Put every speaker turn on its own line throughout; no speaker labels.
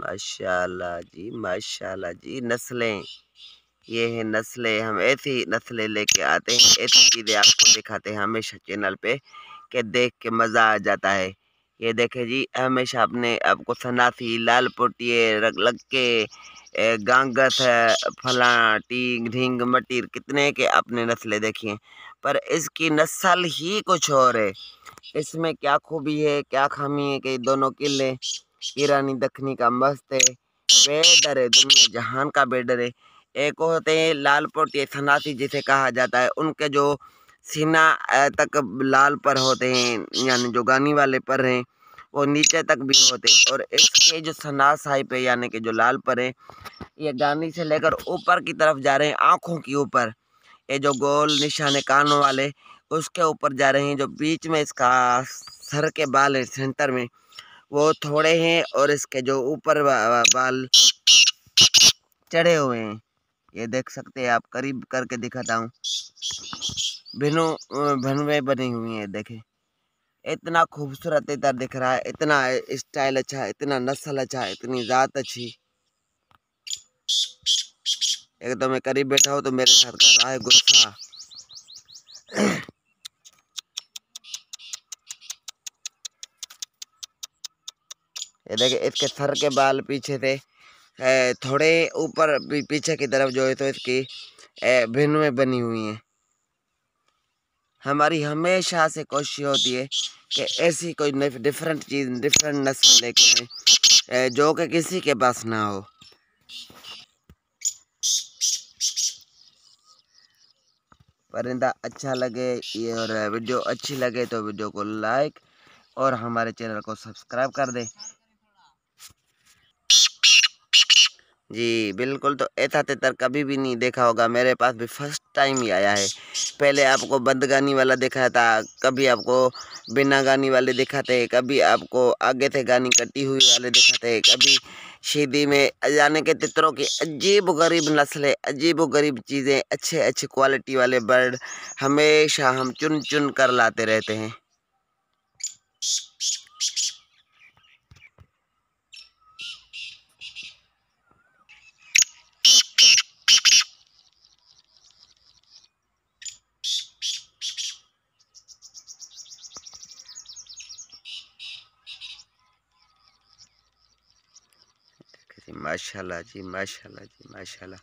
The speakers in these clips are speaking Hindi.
माशाल्लाह जी माशाल्लाह जी नस्लें ये है नस्लें हम ऐसी नस्लें लेके आते हैं ऐसी चीज़ें आपको दिखाते हैं हमेशा चैनल पे के देख के मज़ा आ जाता है ये देखें जी हमेशा अपने आपको सनासी लाल पोटिए रग लग के गांगस फलां टींग ढींग मटीर कितने के आपने नस्लें देखी हैं पर इसकी नस्ल ही कुछ और है इसमें क्या खूबी है क्या खामी है कि दोनों किले ईरानी दखनी का मस्त है बेडर है दुनिया जहान का बेडर है एक होते हैं लाल पोटी सनाती जिसे कहा जाता है उनके जो सीना तक लाल पर होते हैं यानी जो गानी वाले पर हैं वो नीचे तक भी होते हैं और इसके जो सना साहिब पे यानी कि जो लाल पर है ये गानी से लेकर ऊपर की तरफ जा रहे हैं आँखों के ऊपर ये जो गोल निशाने कानों वाले उसके ऊपर जा रहे हैं जो बीच में इसका सर के बाल है सेंटर में वो थोड़े हैं और इसके जो ऊपर बाल चढ़े हुए हैं ये देख सकते हैं आप करीब करके दिखाता हूँ भिनु भनवे बनी हुई है देखे इतना खूबसूरत इधर दिख रहा है इतना स्टाइल अच्छा इतना नस्ल अच्छा इतनी ज़ात अच्छी एकदम तो मैं करीब बैठा हूँ तो मेरे साथ कर रहा है गुस्सा ये देखे इसके सर के बाल पीछे से थोड़े ऊपर पीछे की तरफ जो है तो इसकी भिन्न में बनी हुई है हमारी हमेशा से कोशिश होती है कि ऐसी कोई डिफरेंट चीज़ डिफरेंट नस्ल लेके आए जो कि किसी के पास ना हो परिंदा अच्छा लगे ये और वीडियो अच्छी लगे तो वीडियो को लाइक और हमारे चैनल को सब्सक्राइब कर दें जी बिल्कुल तो ऐसा तेतर कभी भी नहीं देखा होगा मेरे पास भी फर्स्ट टाइम ही आया है पहले आपको बंद गानी वाला देखा था कभी आपको बिना गानी वाले दिखाते कभी आपको आगे से गानी कटी हुई वाले दिखाते कभी शीदी में जाने के तितरों की अजीब गरीब नस्लें अजीब गरीब चीज़ें अच्छे अच्छे क्वालिटी वाले बर्ड हमेशा हम चुन चुन कर लाते रहते हैं जी माशाल्लाह जी माशाल्लाह जी माशाल्लाह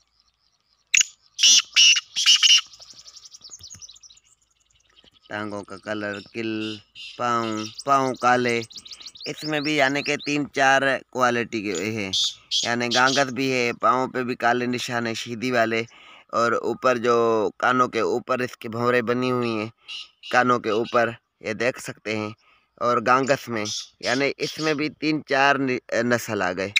टांगों का कलर किल पाँव पाँव काले इसमें भी यानी के तीन चार क्वालिटी के हैं यानी गांगत भी है पाँव पे भी काले निशान है शीदी वाले और ऊपर जो कानों के ऊपर इसके भौरे बनी हुई हैं कानों के ऊपर ये देख सकते हैं और गांगस में यानी इसमें भी तीन चार नस्ल आ गए